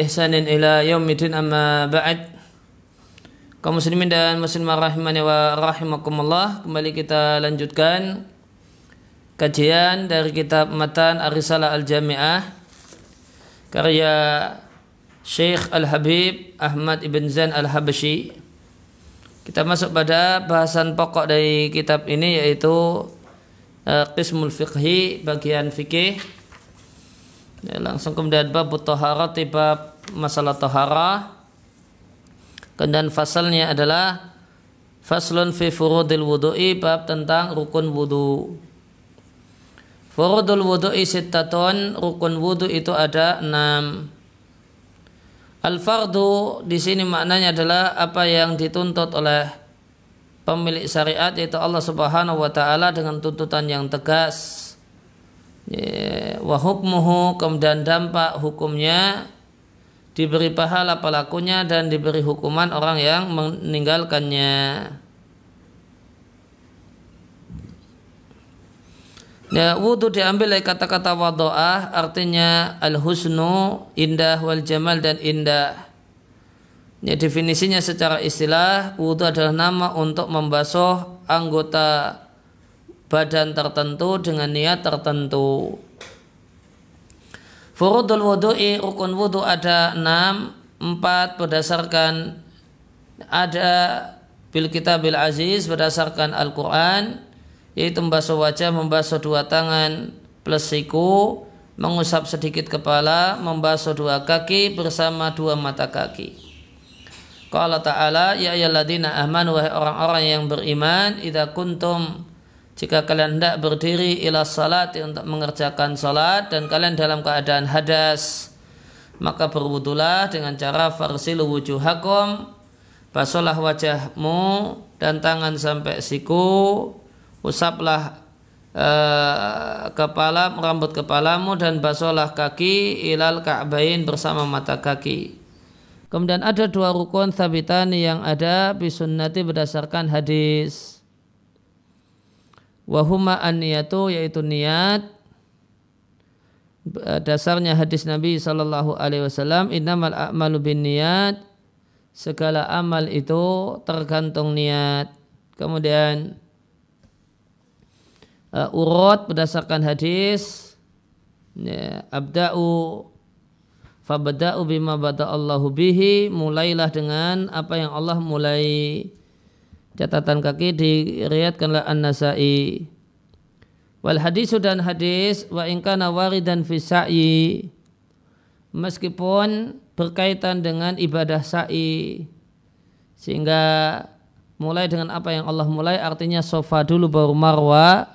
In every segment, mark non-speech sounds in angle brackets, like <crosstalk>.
ihsanin ila yaumidin amma ba'd kaum muslimin dan muslimah rahimani wa rahimakumullah kembali kita lanjutkan kajian dari kitab matan Arisala Al-Jami'ah karya Syekh Al-Habib Ahmad Ibn Zain Al-Habashi kita masuk pada bahasan pokok dari kitab ini yaitu eh, Qismul Fiqhi bagian fikih ya, langsung kemudian bab Taharati bab masalah taharah dan fasalnya adalah faslun fi furudil wudu'i bab tentang rukun wudu furudul wudu'i sittatun rukun wudu itu ada enam al fardu di sini maknanya adalah apa yang dituntut oleh pemilik syariat yaitu Allah Subhanahu wa taala dengan tuntutan yang tegas wa hukmuhu kemudian dampak hukumnya diberi pahala pelakunya dan diberi hukuman orang yang meninggalkannya. Ya, wudhu diambil dari kata-kata wadu'ah artinya al-husnu, indah wal jamal dan indah. Ya, definisinya secara istilah wudhu adalah nama untuk membasuh anggota badan tertentu dengan niat tertentu. Furudul wudu'i rukun wudu ada enam, empat berdasarkan ada bil bil aziz berdasarkan Al-Quran yaitu membasuh wajah, membasuh dua tangan plus siku, mengusap sedikit kepala, membasuh dua kaki bersama dua mata kaki. Kalau ta'ala ya ya ladina ahman wahai orang-orang yang beriman idza kuntum jika kalian tidak berdiri ila salat untuk mengerjakan salat dan kalian dalam keadaan hadas maka berwudulah dengan cara farsilu wujuhakum basolah wajahmu dan tangan sampai siku usaplah eh, kepala rambut kepalamu dan basolah kaki ilal ka'bain bersama mata kaki kemudian ada dua rukun sabitan yang ada bisunnati berdasarkan hadis Wahuma an-niyatu yaitu niat eh, dasarnya hadis Nabi Shallallahu Alaihi Wasallam inamal a'malu bin niat segala amal itu tergantung niat kemudian uh, urut berdasarkan hadis ya, abda'u fabda'u bima bada Allahu bihi mulailah dengan apa yang Allah mulai catatan kaki diriatkanlah An-Nasai. Wal hadis dan hadis wa ingkana waridan fi sa'i meskipun berkaitan dengan ibadah sa'i sehingga mulai dengan apa yang Allah mulai artinya sofa dulu baru marwa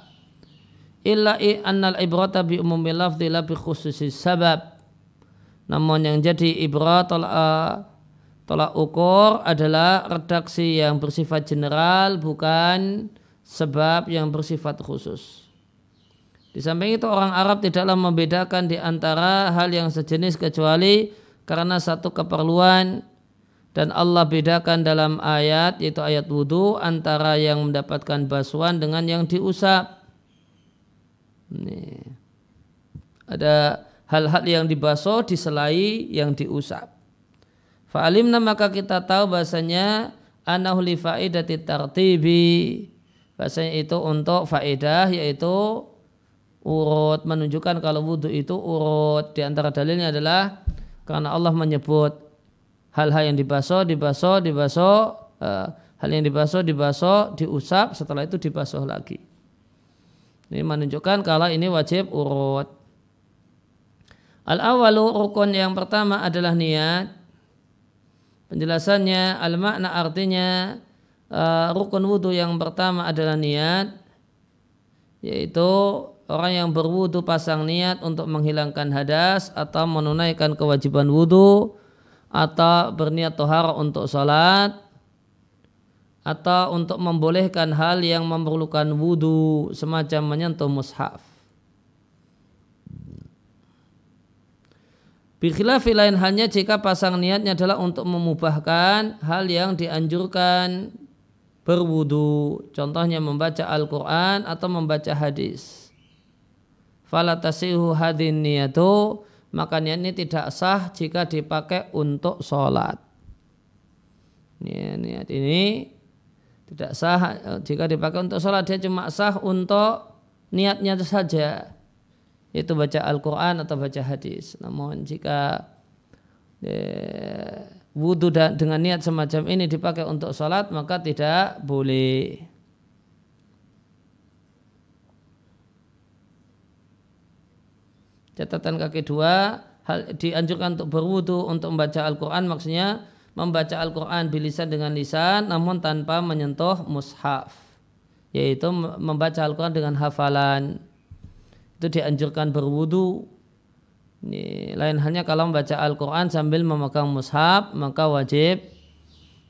illa annal ibrata bi umumil lafzi la bi khususi sabab namun yang jadi ibrat eh, Tolak ukur adalah redaksi yang bersifat general bukan sebab yang bersifat khusus. Di samping itu orang Arab tidaklah membedakan di antara hal yang sejenis kecuali karena satu keperluan dan Allah bedakan dalam ayat yaitu ayat wudhu antara yang mendapatkan basuhan dengan yang diusap. Ini. Ada hal-hal yang dibasuh diselai yang diusap. Fa'alimna maka kita tahu bahasanya anahu li faidati tartibi. Bahasanya itu untuk faidah yaitu urut menunjukkan kalau wudhu itu urut di antara dalilnya adalah karena Allah menyebut hal-hal yang dibasuh dibasuh dibasuh uh, hal yang dibasuh dibasuh diusap setelah itu dibasuh lagi ini menunjukkan kalau ini wajib urut al awalu rukun yang pertama adalah niat Penjelasannya al-makna artinya uh, rukun wudhu yang pertama adalah niat yaitu orang yang berwudhu pasang niat untuk menghilangkan hadas atau menunaikan kewajiban wudhu atau berniat tohar untuk sholat atau untuk membolehkan hal yang memerlukan wudhu semacam menyentuh mushaf. Bikhilafi lain halnya jika pasang niatnya adalah untuk memubahkan hal yang dianjurkan berwudu. Contohnya membaca Al-Quran atau membaca hadis. Falatasihu hadin niyatu maka niat ini tidak sah jika dipakai untuk sholat. niat ini tidak sah eh, jika dipakai untuk sholat dia cuma sah untuk niatnya saja yaitu baca Al-Quran atau baca hadis. Namun jika eh, wudhu dengan niat semacam ini dipakai untuk sholat maka tidak boleh. Catatan kaki dua hal, dianjurkan untuk berwudhu untuk membaca Al-Quran maksudnya membaca Al-Quran bilisan dengan lisan namun tanpa menyentuh mushaf yaitu membaca Al-Quran dengan hafalan itu dianjurkan berwudu lain halnya kalau membaca Al-Quran sambil memegang mushaf maka wajib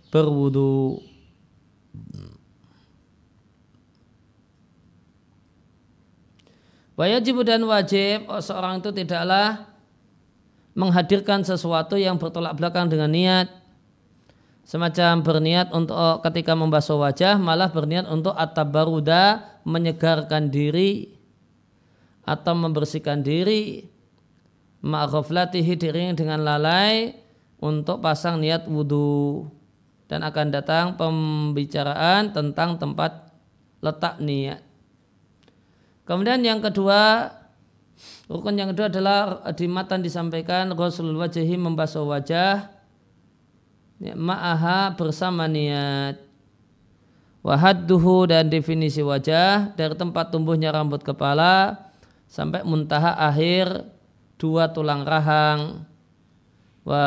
berwudu Wajib dan wajib oh, seorang itu tidaklah menghadirkan sesuatu yang bertolak belakang dengan niat semacam berniat untuk oh, ketika membasuh wajah malah berniat untuk at-tabaruda menyegarkan diri atau membersihkan diri ma'ghaflatihi dirinya dengan lalai untuk pasang niat wudhu dan akan datang pembicaraan tentang tempat letak niat. Kemudian yang kedua, rukun yang kedua adalah di matan disampaikan Rasul wajahi membasuh wajah ya, ma'aha bersama niat. Wahadduhu dan definisi wajah dari tempat tumbuhnya rambut kepala sampai muntaha akhir dua tulang rahang wa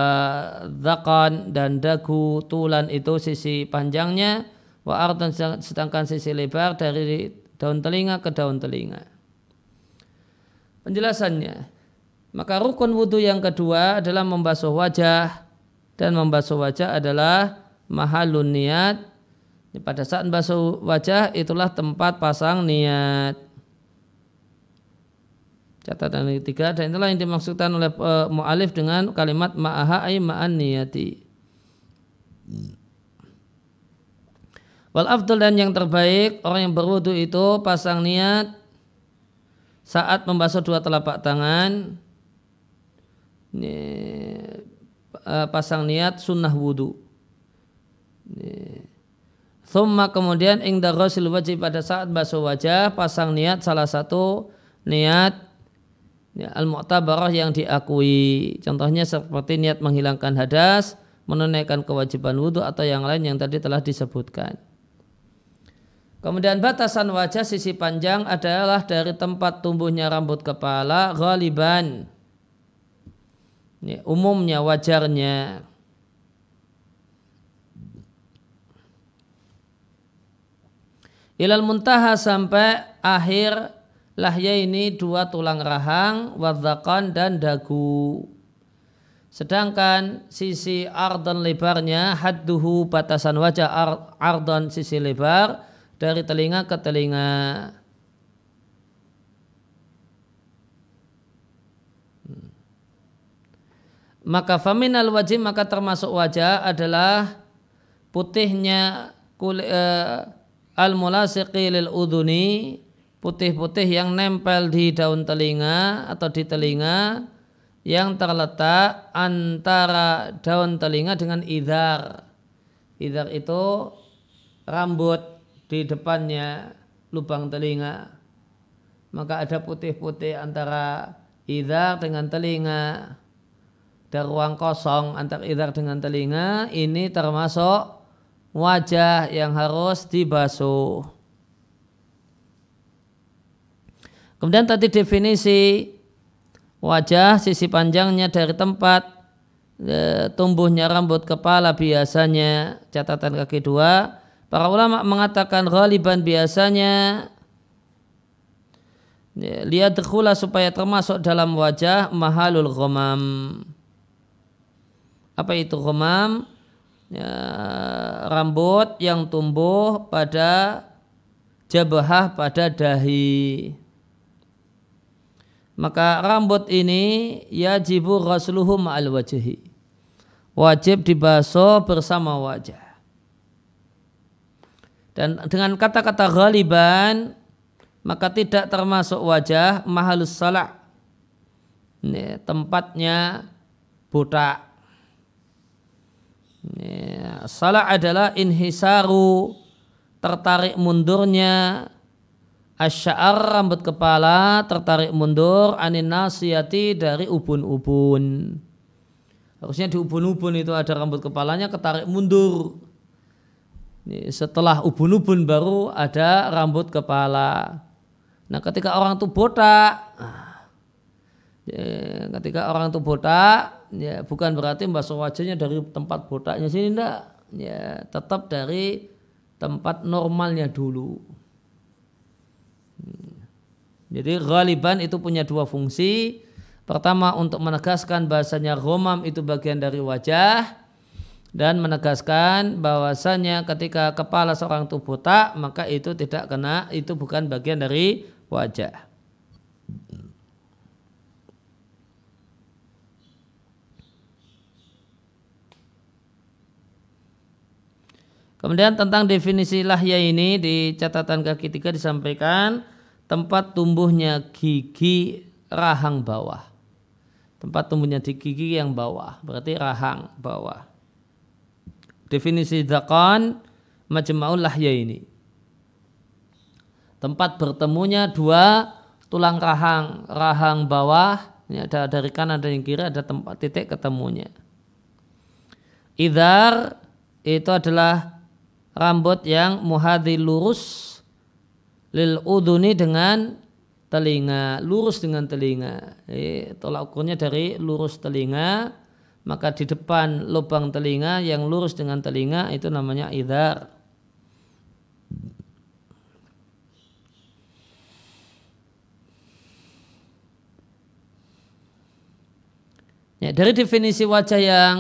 dhaqan dan dagu tulan itu sisi panjangnya wa ardan sedangkan sisi lebar dari daun telinga ke daun telinga. Penjelasannya, maka rukun wudhu yang kedua adalah membasuh wajah dan membasuh wajah adalah mahalun niat. Pada saat membasuh wajah itulah tempat pasang niat. Catatan yang ketiga dan itulah yang dimaksudkan oleh e, mu'alif dengan kalimat ma'aha ay ma'an niyati. Hmm. Wal afdal dan yang terbaik orang yang berwudu itu pasang niat saat membasuh dua telapak tangan ini, e, pasang niat sunnah wudu. Ini. Thumma kemudian ingda ghusil wajib pada saat basuh wajah pasang niat salah satu niat ya, al-mu'tabarah yang diakui. Contohnya seperti niat menghilangkan hadas, menunaikan kewajiban wudhu atau yang lain yang tadi telah disebutkan. Kemudian batasan wajah sisi panjang adalah dari tempat tumbuhnya rambut kepala ghaliban. Ini umumnya wajarnya. Ilal muntaha sampai akhir lahya ini dua tulang rahang, wadzakan dan dagu. Sedangkan sisi ardon lebarnya hadduhu batasan wajah ardon sisi lebar dari telinga ke telinga. Hmm. Maka faminal wajib maka termasuk wajah adalah putihnya kulit uh, eh, al mulasiqi lil uduni putih-putih yang nempel di daun telinga atau di telinga yang terletak antara daun telinga dengan idar. Idar itu rambut di depannya lubang telinga. Maka ada putih-putih antara idar dengan telinga. Ada ruang kosong antara idar dengan telinga. Ini termasuk wajah yang harus dibasuh. Kemudian tadi definisi wajah sisi panjangnya dari tempat e, tumbuhnya rambut kepala biasanya catatan kaki dua. Para ulama mengatakan ghaliban biasanya e, lihat dkhula supaya termasuk dalam wajah mahalul ghamam. Apa itu ghamam? Ya, e, rambut yang tumbuh pada jabahah pada dahi maka rambut ini yajibu rasluhu ma'al wajahi wajib dibasuh bersama wajah dan dengan kata-kata ghaliban maka tidak termasuk wajah mahalus salah ini tempatnya buta salah adalah inhisaru tertarik mundurnya Asya'ar rambut kepala tertarik mundur anin nasiyati dari ubun-ubun. Harusnya di ubun-ubun itu ada rambut kepalanya ketarik mundur. Setelah ubun-ubun baru ada rambut kepala. Nah ketika orang itu botak, ya, ketika orang itu botak, ya bukan berarti masuk wajahnya dari tempat botaknya sini enggak. Ya tetap dari tempat normalnya dulu jadi ghaliban itu punya dua fungsi. Pertama untuk menegaskan bahasanya romam itu bagian dari wajah dan menegaskan bahwasanya ketika kepala seorang itu buta maka itu tidak kena itu bukan bagian dari wajah. Kemudian tentang definisi lahya ini di catatan kaki tiga disampaikan tempat tumbuhnya gigi rahang bawah. Tempat tumbuhnya di gigi yang bawah, berarti rahang bawah. Definisi zakon majma'ul lahya ini. Tempat bertemunya dua tulang rahang, rahang bawah, ini ada dari kanan dan yang kiri ada tempat titik ketemunya. Idar itu adalah rambut yang muhadi lurus lil uduni dengan telinga lurus dengan telinga e, tolak ukurnya dari lurus telinga maka di depan lubang telinga yang lurus dengan telinga itu namanya idar Ya, dari definisi wajah yang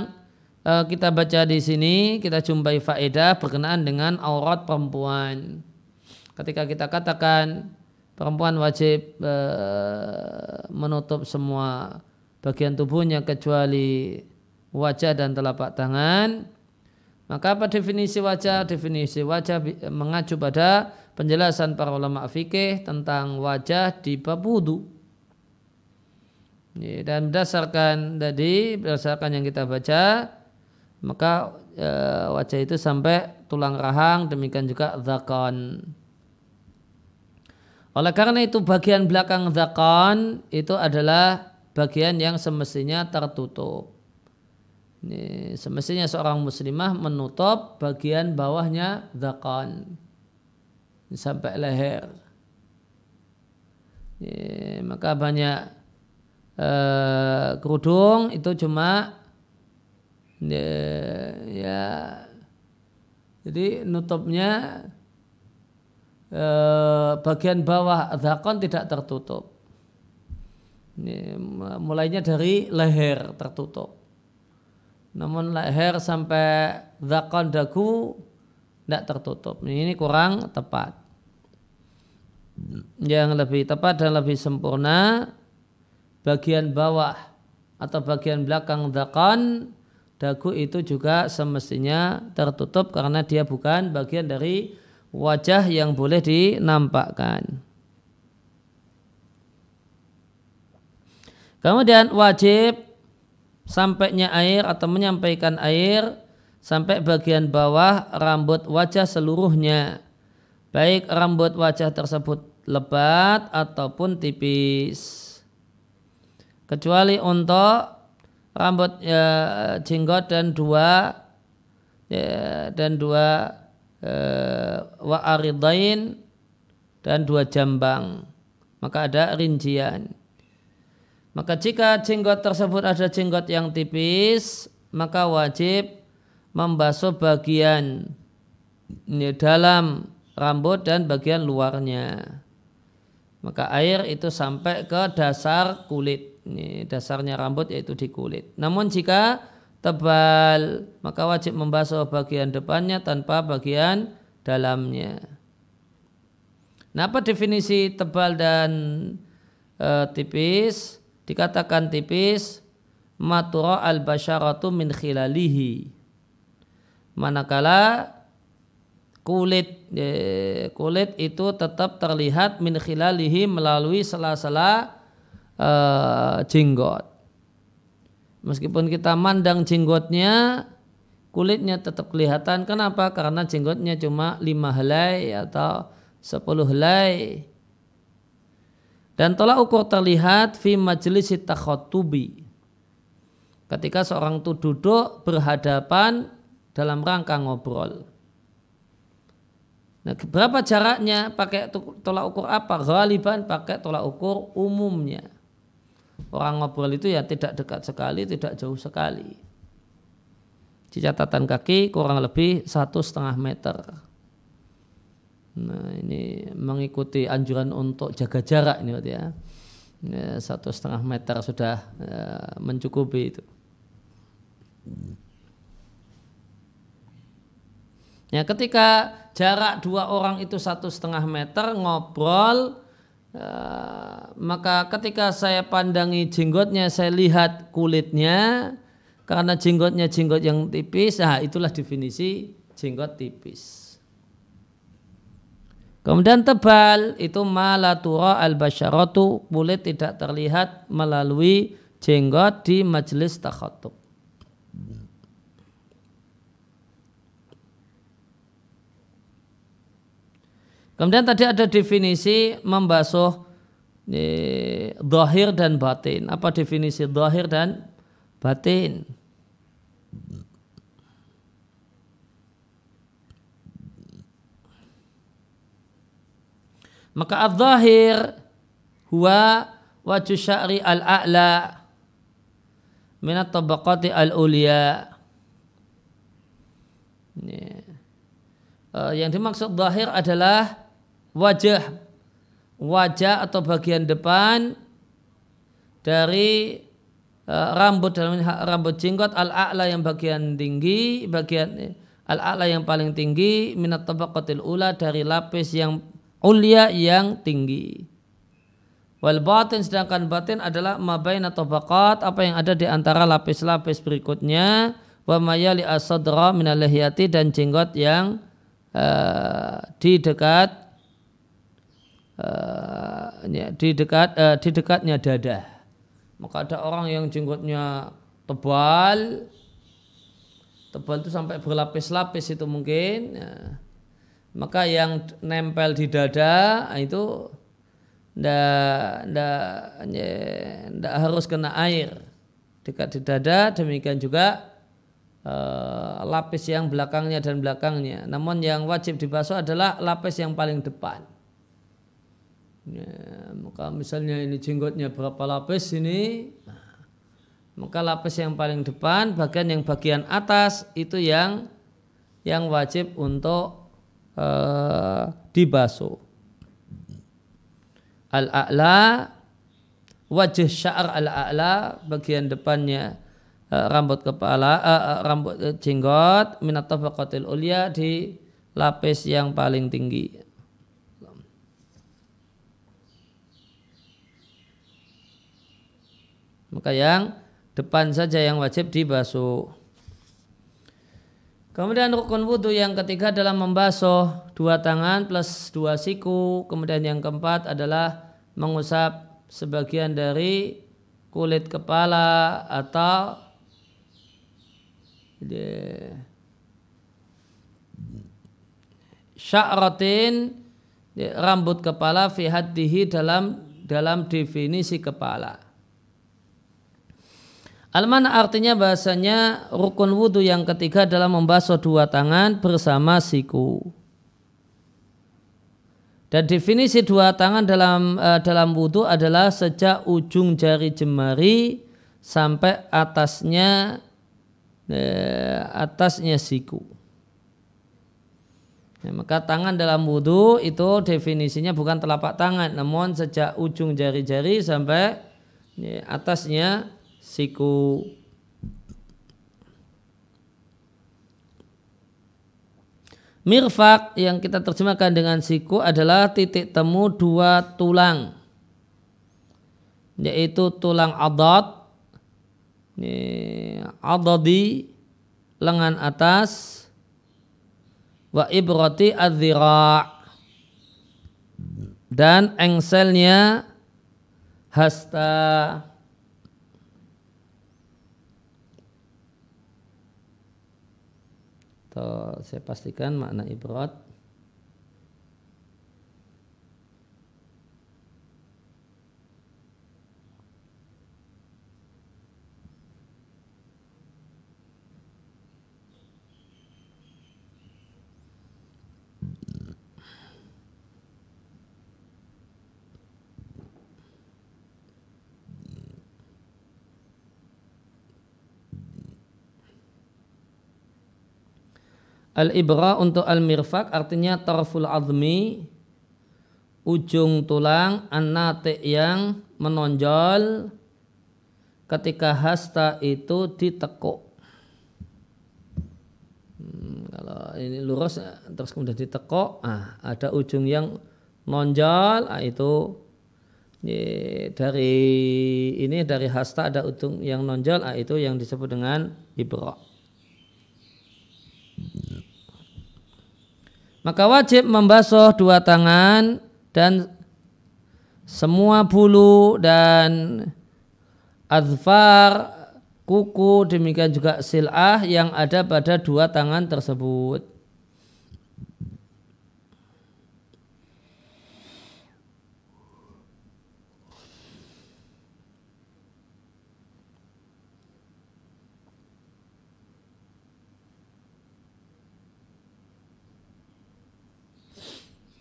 Eh, kita baca di sini kita jumpai faedah berkenaan dengan aurat perempuan. Ketika kita katakan perempuan wajib uh, menutup semua bagian tubuhnya kecuali wajah dan telapak tangan. Maka apa definisi wajah? Definisi wajah mengacu pada penjelasan para ulama fikih tentang wajah di bab Dan berdasarkan tadi, berdasarkan yang kita baca, maka e, wajah itu sampai tulang rahang demikian juga zakon oleh karena itu bagian belakang zakon itu adalah bagian yang semestinya tertutup ini semestinya seorang muslimah menutup bagian bawahnya zakon sampai leher ini, maka banyak e, kerudung itu cuma ya, ya jadi nutupnya eh, bagian bawah zakon tidak tertutup ini, mulainya dari leher tertutup namun leher sampai zakon dagu tidak tertutup ini kurang tepat yang lebih tepat dan lebih sempurna bagian bawah atau bagian belakang zakon dagu itu juga semestinya tertutup karena dia bukan bagian dari wajah yang boleh dinampakkan. Kemudian wajib sampainya air atau menyampaikan air sampai bagian bawah rambut wajah seluruhnya. Baik rambut wajah tersebut lebat ataupun tipis. Kecuali untuk rambut ya, jenggot dan dua ya, dan dua eh, ya, waaridain dan dua jambang maka ada rincian maka jika jenggot tersebut ada jenggot yang tipis maka wajib membasuh bagian ya, dalam rambut dan bagian luarnya maka air itu sampai ke dasar kulit ini dasarnya rambut yaitu di kulit. Namun jika tebal maka wajib membasuh bagian depannya tanpa bagian dalamnya. Nah, apa definisi tebal dan e, tipis? Dikatakan tipis matura al basharatu min khilalihi. Manakala kulit e, kulit itu tetap terlihat min khilalihi melalui sela-sela Eh, jenggot. Meskipun kita mandang jenggotnya, kulitnya tetap kelihatan. Kenapa? Karena jenggotnya cuma lima helai atau sepuluh helai. Dan tolak ukur terlihat fi majelis takhotubi. Ketika seorang itu duduk berhadapan dalam rangka ngobrol. Nah, berapa jaraknya pakai tolak ukur apa? Galiban pakai tolak ukur umumnya orang ngobrol itu ya tidak dekat sekali, tidak jauh sekali. Di catatan kaki kurang lebih satu setengah meter. Nah ini mengikuti anjuran untuk jaga jarak ini berarti ya. Satu setengah meter sudah eh, mencukupi itu. Ya ketika jarak dua orang itu satu setengah meter ngobrol Eh, maka ketika saya pandangi jenggotnya, saya lihat kulitnya, karena jenggotnya jenggot yang tipis, nah itulah definisi jenggot tipis. Kemudian tebal itu malatura al basharatu kulit tidak terlihat melalui jenggot di majelis takhatub. Kemudian tadi ada definisi membasuh dohir e, dan batin. Apa definisi dohir dan batin? Maka al zahir huwa wajhu sya'ri al-a'la minat tabaqati al-ulia. E, yang dimaksud zahir adalah wajah wajah atau bagian depan dari e, rambut dalam rambut jenggot al-a'la yang bagian tinggi bagian e, al-a'la yang paling tinggi minat tabaqatil ula dari lapis yang ulia yang tinggi wal batin sedangkan batin adalah mabain atau tabaqat apa yang ada di antara lapis-lapis berikutnya wa mayali asadra minal dan jenggot yang uh, di dekat ya, di dekat uh, di dekatnya dada. Maka ada orang yang jenggotnya tebal, tebal itu sampai berlapis-lapis itu mungkin. Ya. Maka yang nempel di dada ah, itu ndak ndak ndak harus kena air dekat di dada demikian juga e, lapis yang belakangnya dan belakangnya namun yang wajib dibasuh adalah lapis yang paling depan Ya, maka misalnya ini jenggotnya berapa lapis ini, nah, maka lapis yang paling depan, bagian yang bagian atas itu yang yang wajib untuk uh, dibasuh. Al-a'la wajah syar al-a'la bagian depannya uh, rambut kepala uh, uh, rambut jenggot minat tabaqatil ulia di lapis yang paling tinggi. Maka yang depan saja yang wajib dibasuh. Kemudian rukun wudhu yang ketiga adalah membasuh dua tangan plus dua siku. Kemudian yang keempat adalah mengusap sebagian dari kulit kepala atau sya'ratin rambut kepala fi dihi dalam dalam definisi kepala. Almana artinya bahasanya rukun wudhu yang ketiga adalah membasuh dua tangan bersama siku. Dan definisi dua tangan dalam uh, dalam wudhu adalah sejak ujung jari jemari sampai atasnya uh, atasnya siku. Ya, maka tangan dalam wudhu itu definisinya bukan telapak tangan, namun sejak ujung jari-jari sampai ya, atasnya siku Mirfak yang kita terjemahkan dengan siku adalah titik temu dua tulang yaitu tulang adat ini adadi lengan atas wa ibrati adzira dan engselnya hasta atau eh, saya pastikan makna ibrat Al-ibra untuk al-mirfak artinya tarful azmi ujung tulang anate yang menonjol ketika hasta itu ditekuk. Hmm, kalau ini lurus terus kemudian ditekuk, ah ada ujung yang nonjol, ah, itu ye, dari ini dari hasta ada ujung yang nonjol, ah, itu yang disebut dengan ibrah. maka wajib membasuh dua tangan dan semua bulu dan azfar kuku demikian juga silah yang ada pada dua tangan tersebut.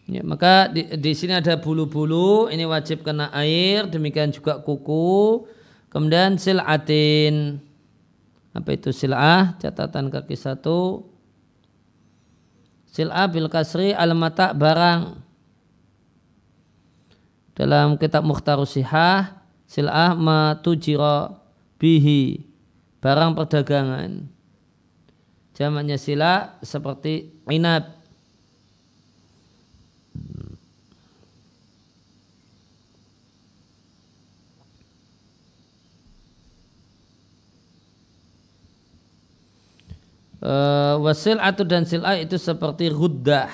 Ya, maka di, di sini ada bulu-bulu, ini wajib kena air, demikian juga kuku. Kemudian silatin. Apa itu silah? Catatan kaki satu. Silah bil kasri al mata barang. Dalam kitab Mukhtar Sihah, silah matujiro bihi barang perdagangan. Jamannya sila seperti inab Eh, wasil atau dan silah itu seperti ruddah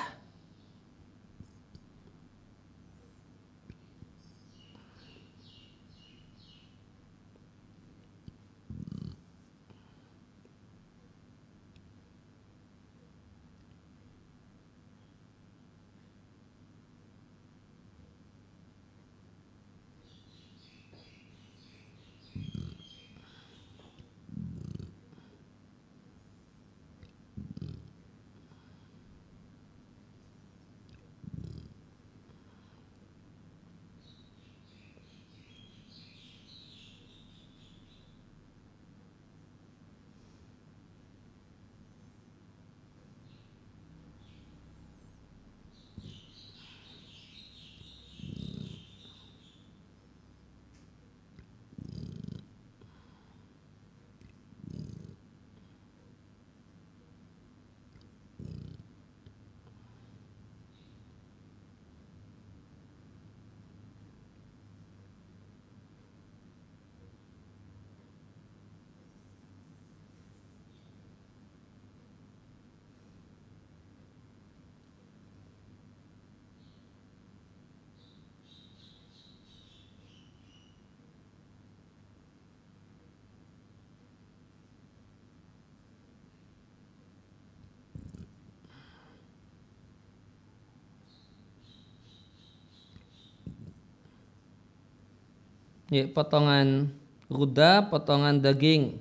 ya, potongan ruda, potongan daging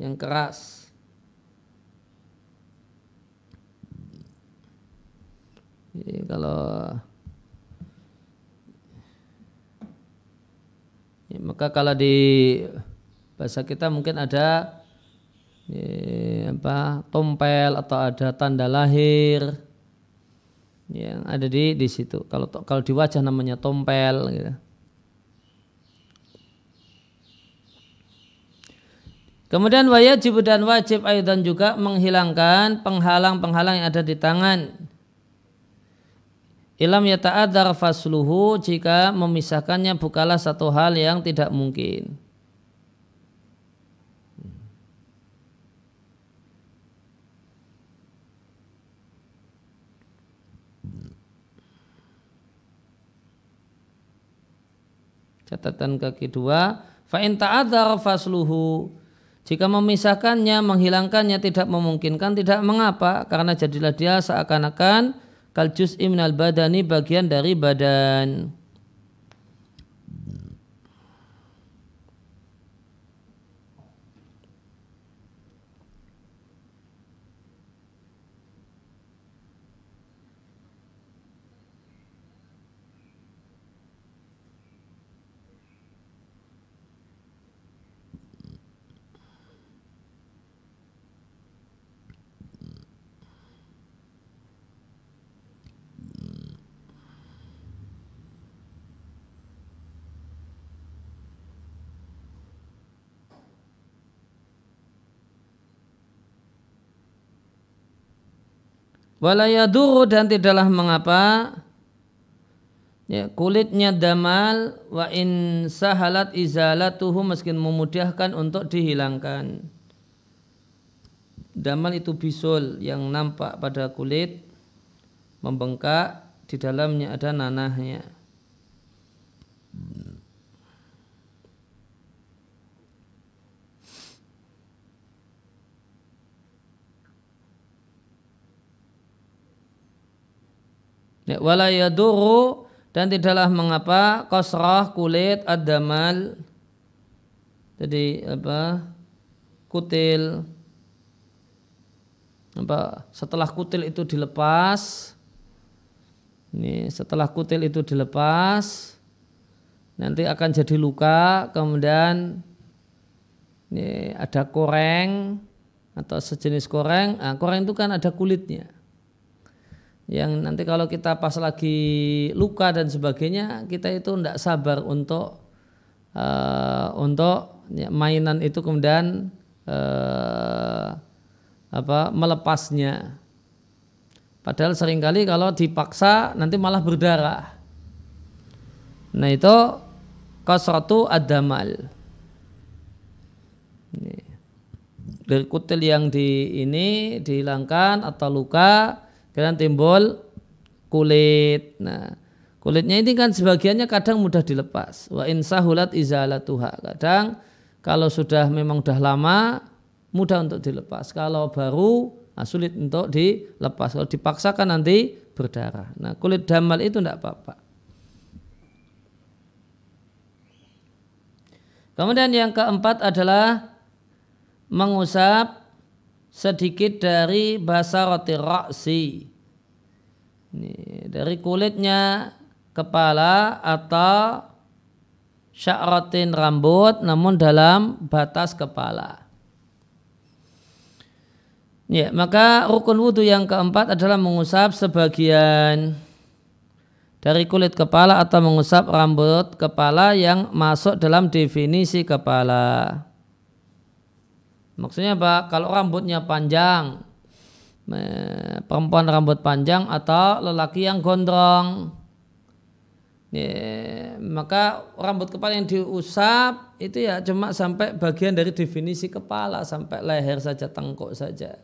yang keras. Jadi kalau ya, maka kalau di bahasa kita mungkin ada ya, apa tompel atau ada tanda lahir yang ada di di situ. Kalau kalau di wajah namanya tompel gitu. Kemudian wajib dan wajib dan juga menghilangkan penghalang-penghalang yang ada di tangan. Ilam yata'adhar fasluhu jika memisahkannya bukalah satu hal yang tidak mungkin. Catatan kaki dua, fa'in ta'adhar fasluhu jika memisahkannya, menghilangkannya tidak memungkinkan, tidak mengapa karena jadilah dia seakan-akan kaljus imnal badani bagian dari badan. Walayaduru dan tidaklah mengapa ya, kulitnya damal wa in sahalat izalatuhu meskipun memudahkan untuk dihilangkan. Damal itu bisul yang nampak pada kulit membengkak di dalamnya ada nanahnya. Ya, walayaduru dan tidaklah mengapa kosroh kulit adamal jadi apa kutil apa setelah kutil itu dilepas ini setelah kutil itu dilepas nanti akan jadi luka kemudian ini ada koreng atau sejenis koreng nah, koreng itu kan ada kulitnya yang nanti kalau kita pas lagi luka dan sebagainya kita itu tidak sabar untuk uh, untuk ya, mainan itu kemudian uh, apa melepasnya padahal seringkali kalau dipaksa nanti malah berdarah nah itu kasratu adamal ini. dari kutil yang di ini dihilangkan atau luka kemudian timbul kulit nah kulitnya ini kan sebagiannya kadang mudah dilepas wa insahulat izalatuha kadang kalau sudah memang sudah lama mudah untuk dilepas kalau baru nah, sulit untuk dilepas kalau dipaksakan nanti berdarah nah kulit damal itu tidak apa-apa kemudian yang keempat adalah mengusap sedikit dari basarati ra'si ini, dari kulitnya kepala atau sya'ratin rambut namun dalam batas kepala. Ya, maka rukun wudhu yang keempat adalah mengusap sebagian dari kulit kepala atau mengusap rambut kepala yang masuk dalam definisi kepala. Maksudnya apa? Kalau rambutnya panjang, perempuan rambut panjang atau lelaki yang gondrong, ya, maka rambut kepala yang diusap itu ya cuma sampai bagian dari definisi kepala sampai leher saja, tengkuk saja.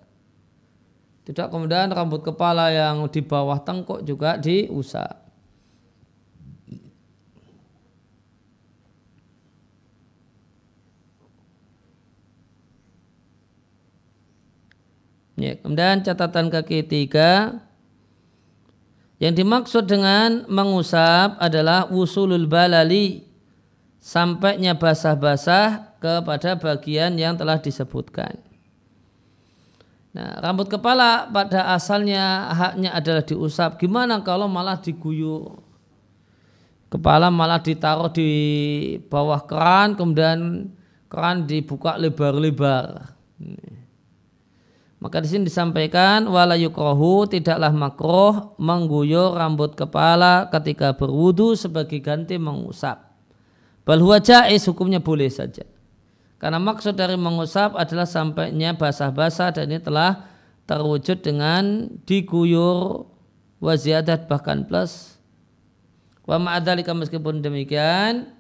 Tidak kemudian rambut kepala yang di bawah tengkuk juga diusap. Ya, kemudian catatan kaki tiga yang dimaksud dengan mengusap adalah usulul balali sampainya basah-basah kepada bagian yang telah disebutkan. Nah, rambut kepala pada asalnya haknya adalah diusap. Gimana kalau malah diguyur? Kepala malah ditaruh di bawah keran, kemudian keran dibuka lebar-lebar. Hmm. Maka di sini disampaikan wala yukrohu tidaklah makroh mengguyur rambut kepala ketika berwudu sebagai ganti mengusap. Balhuwa jais hukumnya boleh saja. Karena maksud dari mengusap adalah sampainya basah-basah dan ini telah terwujud dengan diguyur waziadat bahkan plus. Wa ma'adhalika meskipun demikian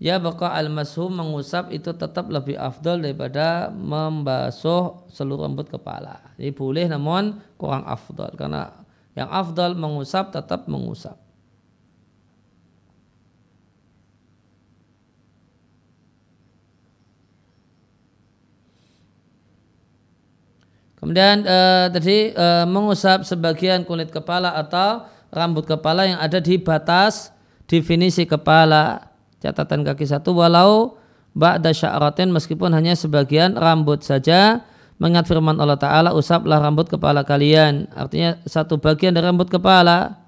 ya baka al mashum mengusap itu tetap lebih afdol daripada membasuh seluruh rambut kepala. Jadi boleh namun kurang afdol karena yang afdol mengusap tetap mengusap. Kemudian eh, tadi eh, mengusap sebagian kulit kepala atau rambut kepala yang ada di batas definisi kepala catatan kaki satu walau ba'da sya'ratin meskipun hanya sebagian rambut saja mengingat firman Allah Ta'ala usaplah rambut kepala kalian artinya satu bagian dari rambut kepala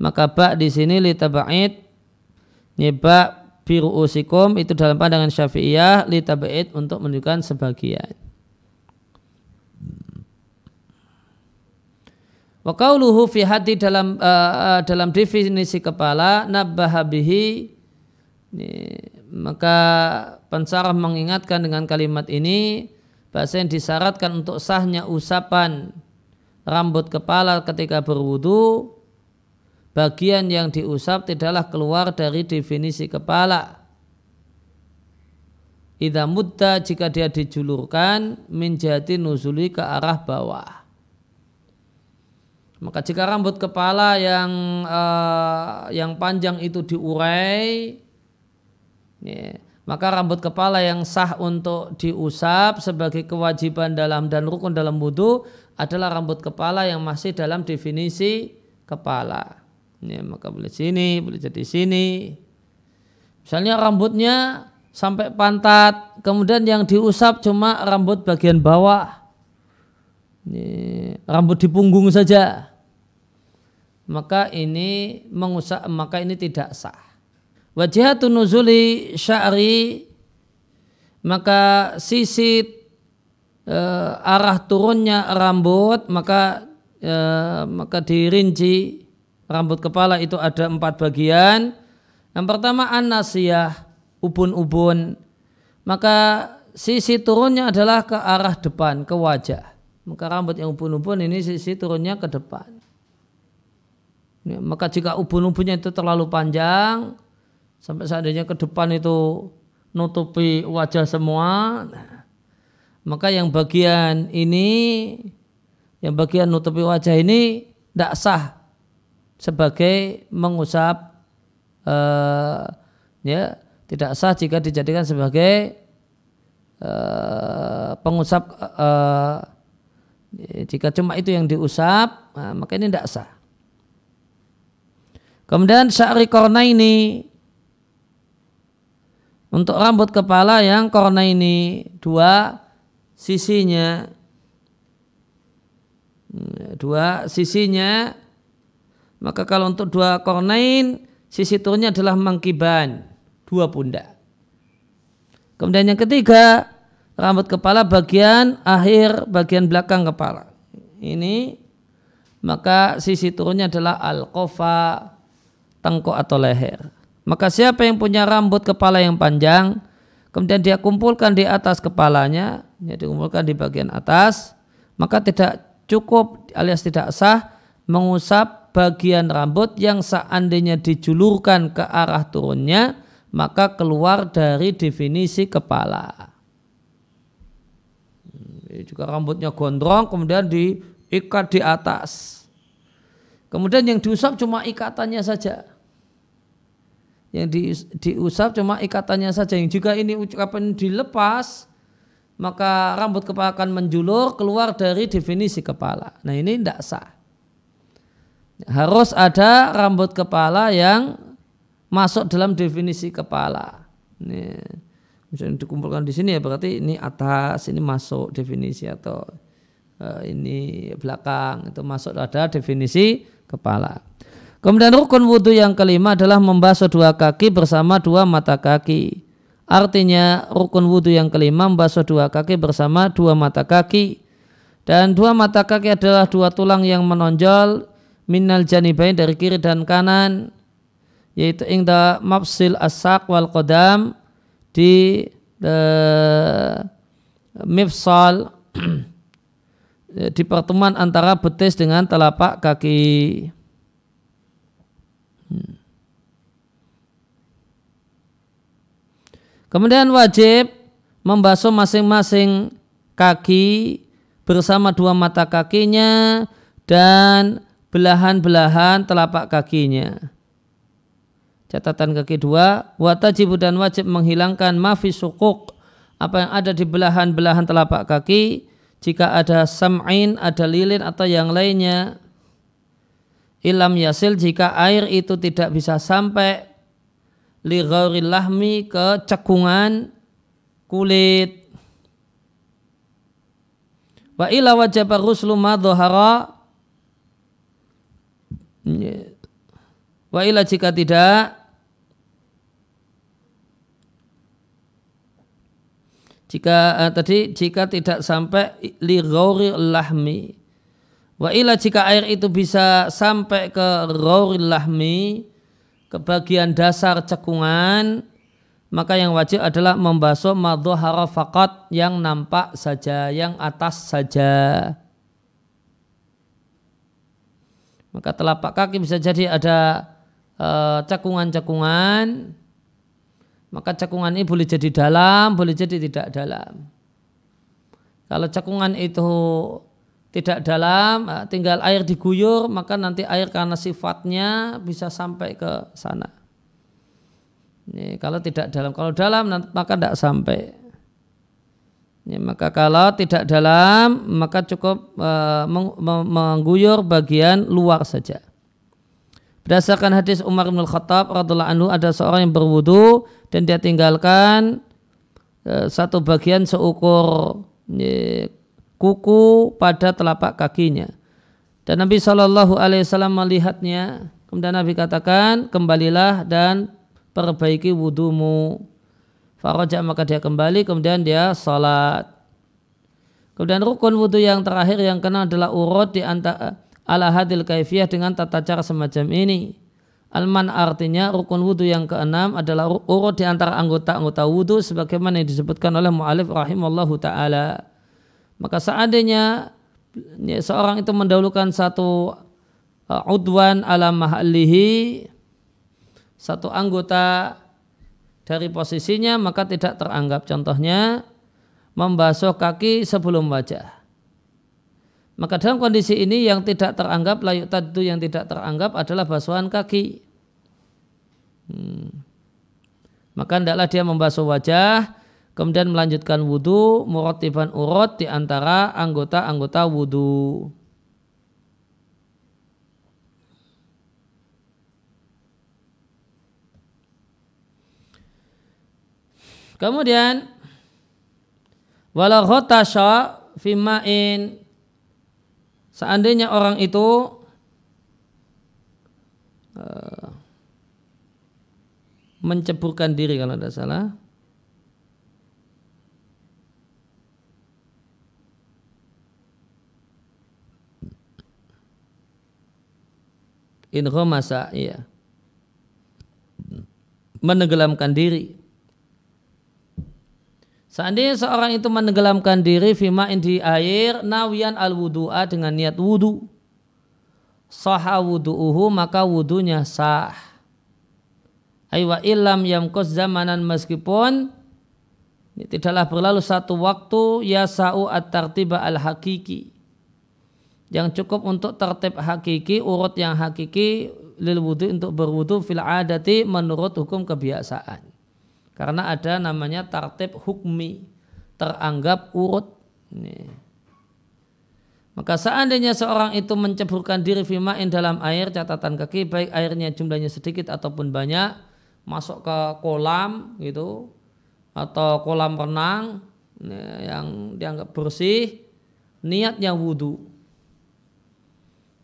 maka bak di sini litaba'id nyebak biru usikum itu dalam pandangan syafi'iyah litaba'id untuk menunjukkan sebagian Wakauluhu fi hati dalam uh, dalam definisi kepala nabahabihi bihi maka pensarah mengingatkan dengan kalimat ini bahasa yang disyaratkan untuk sahnya usapan rambut kepala ketika berwudu bagian yang diusap tidaklah keluar dari definisi kepala Ida mudda jika dia dijulurkan menjadi nuzuli ke arah bawah. Maka jika rambut kepala yang uh, yang panjang itu diurai, Ya. Maka rambut kepala yang sah untuk diusap sebagai kewajiban dalam dan rukun dalam wudhu adalah rambut kepala yang masih dalam definisi kepala. Ya, maka boleh sini, boleh jadi sini. Misalnya rambutnya sampai pantat, kemudian yang diusap cuma rambut bagian bawah. Ini, rambut di punggung saja. Maka ini mengusap, maka ini tidak sah. Wajihatun nuzuli sya'ri maka sisi e, arah turunnya rambut maka e, maka dirinci rambut kepala itu ada empat bagian. Yang pertama an ubun-ubun. Maka sisi turunnya adalah ke arah depan, ke wajah. Maka rambut yang ubun-ubun ini sisi turunnya ke depan. Maka jika ubun-ubunnya itu terlalu panjang, sampai seandainya ke depan itu nutupi wajah semua maka yang bagian ini yang bagian nutupi wajah ini tidak sah sebagai mengusap uh, ya tidak sah jika dijadikan sebagai uh, pengusap uh, jika cuma itu yang diusap, nah, maka ini tidak sah. Kemudian syari korna ini untuk rambut kepala yang korna ini dua sisinya dua sisinya maka kalau untuk dua kornein sisi turunnya adalah mangkiban dua pundak kemudian yang ketiga rambut kepala bagian akhir bagian belakang kepala ini maka sisi turunnya adalah al kofa tengkok atau leher maka siapa yang punya rambut kepala yang panjang, kemudian dia kumpulkan di atas kepalanya, dia ya, dikumpulkan di bagian atas, maka tidak cukup alias tidak sah mengusap bagian rambut yang seandainya dijulurkan ke arah turunnya, maka keluar dari definisi kepala. Hmm, juga rambutnya gondrong, kemudian diikat di atas. Kemudian yang diusap cuma ikatannya saja yang di, diusap cuma ikatannya saja yang juga ini ucapan dilepas maka rambut kepala akan menjulur keluar dari definisi kepala. Nah ini tidak sah. Harus ada rambut kepala yang masuk dalam definisi kepala. Nih, misalnya dikumpulkan di sini ya berarti ini atas, ini masuk definisi atau eh, ini belakang itu masuk ada definisi kepala. Kemudian rukun wudhu yang kelima adalah membasuh dua kaki bersama dua mata kaki. Artinya rukun wudhu yang kelima membasuh dua kaki bersama dua mata kaki. Dan dua mata kaki adalah dua tulang yang menonjol minal janibain dari kiri dan kanan yaitu ingda mafsil asak wal qadam di the mifsal <clears throat> di pertemuan antara betis dengan telapak kaki. Kemudian wajib membasuh masing-masing kaki bersama dua mata kakinya dan belahan-belahan telapak kakinya. Catatan kaki dua, watajibu dan wajib menghilangkan mafi sukuk apa yang ada di belahan-belahan telapak kaki jika ada sam'in, ada lilin atau yang lainnya ilam yasil jika air itu tidak bisa sampai li lahmi ke cekungan kulit wa ila wajib ma dhahara wa ila jika tidak jika eh, tadi jika tidak sampai li lahmi wa ila jika air itu bisa sampai ke ghauril lahmi ke bagian dasar cekungan maka yang wajib adalah membasuh madhuhara faqat yang nampak saja, yang atas saja. Maka telapak kaki bisa jadi ada eh, cekungan-cekungan. Maka cekungan ini boleh jadi dalam, boleh jadi tidak dalam. Kalau cekungan itu tidak dalam, eh, tinggal air diguyur, maka nanti air karena sifatnya bisa sampai ke sana. Ini, kalau tidak dalam, kalau dalam maka tidak sampai. Ini, maka kalau tidak dalam, maka cukup eh, mengguyur bagian luar saja. Berdasarkan hadis Umar bin Khattab radhiallahu anhu ada seorang yang berwudu dan dia tinggalkan eh, satu bagian seukur kuku pada telapak kakinya. Dan Nabi Shallallahu Alaihi Wasallam melihatnya. Kemudian Nabi katakan, kembalilah dan perbaiki wudhumu. Faroja maka dia kembali, kemudian dia salat. Kemudian rukun wudhu yang terakhir yang kena adalah urut di antara ala hadil kaifiyah dengan tata cara semacam ini. Alman artinya rukun wudhu yang keenam adalah urut di antara anggota-anggota wudhu sebagaimana yang disebutkan oleh mu'alif rahimallahu ta'ala. Maka seandainya ya, seorang itu mendahulukan satu uh, udwan ala mahalihi satu anggota dari posisinya maka tidak teranggap contohnya membasuh kaki sebelum wajah maka dalam kondisi ini yang tidak teranggap layu tadu yang tidak teranggap adalah basuhan kaki hmm. maka tidaklah dia membasuh wajah Kemudian melanjutkan wudhu murotiban urut di antara anggota-anggota wudhu. Kemudian walau khotasha fimain seandainya orang itu eh, menceburkan diri kalau tidak salah in ghamasa ya menenggelamkan diri Seandainya seorang itu menenggelamkan diri fima di air nawian al wudu'a dengan niat wudu. Saha wudu'uhu maka wudunya sah. Aywa ilam yamkos zamanan meskipun tidaklah berlalu satu waktu ya sa'u at-tartiba al-hakiki yang cukup untuk tertib hakiki, urut yang hakiki lil wudu untuk berwudu fil adati menurut hukum kebiasaan. Karena ada namanya tertib hukmi, teranggap urut. Nih. Maka seandainya seorang itu menceburkan diri fimain dalam air catatan kaki baik airnya jumlahnya sedikit ataupun banyak masuk ke kolam gitu atau kolam renang yang dianggap bersih niatnya wudhu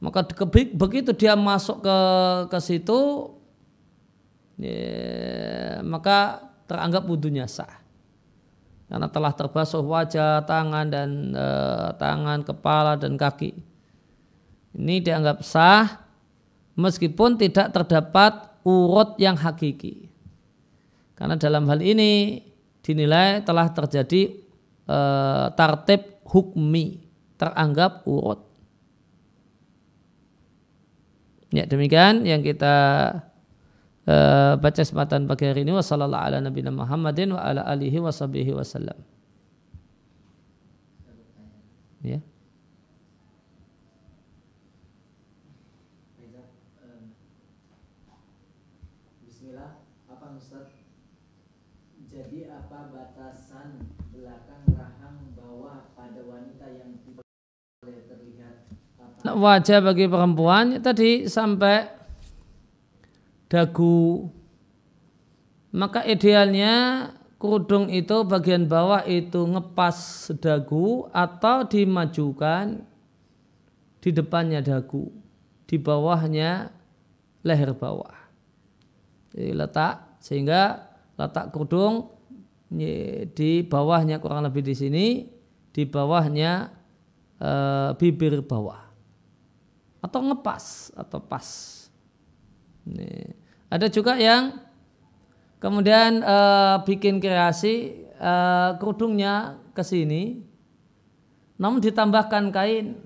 maka begitu dia masuk ke ke situ, ya, maka teranggap wudhunya sah. Karena telah terbasuh wajah, tangan dan e, tangan, kepala dan kaki. Ini dianggap sah meskipun tidak terdapat urut yang hakiki. Karena dalam hal ini dinilai telah terjadi e, tartib hukmi, teranggap urut. Ya demikian yang kita uh, baca sematan pagi hari ini. Wassalamualaikum ala nabiyina Muhammadin wa ala alihi wa wasallam. Ya. wajah bagi perempuan ya tadi sampai dagu maka idealnya kerudung itu bagian bawah itu ngepas dagu atau dimajukan di depannya dagu di bawahnya leher bawah jadi letak sehingga letak kerudung di bawahnya kurang lebih di sini di bawahnya e, bibir bawah atau ngepas atau pas. Ini. Ada juga yang kemudian uh, bikin kreasi uh, kerudungnya ke sini, namun ditambahkan kain,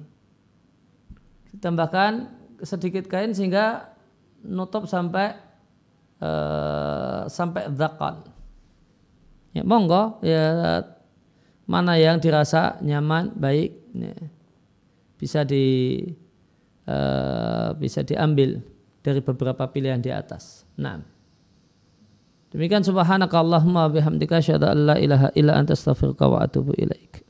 ditambahkan sedikit kain sehingga nutup sampai uh, sampai zakat. Ya, monggo ya mana yang dirasa nyaman baik ya. bisa di uh, bisa diambil dari beberapa pilihan di atas. Nah. Demikian subhanakallahumma bihamdika asyhadu an la ilaha illa anta astaghfiruka wa atubu ilaika.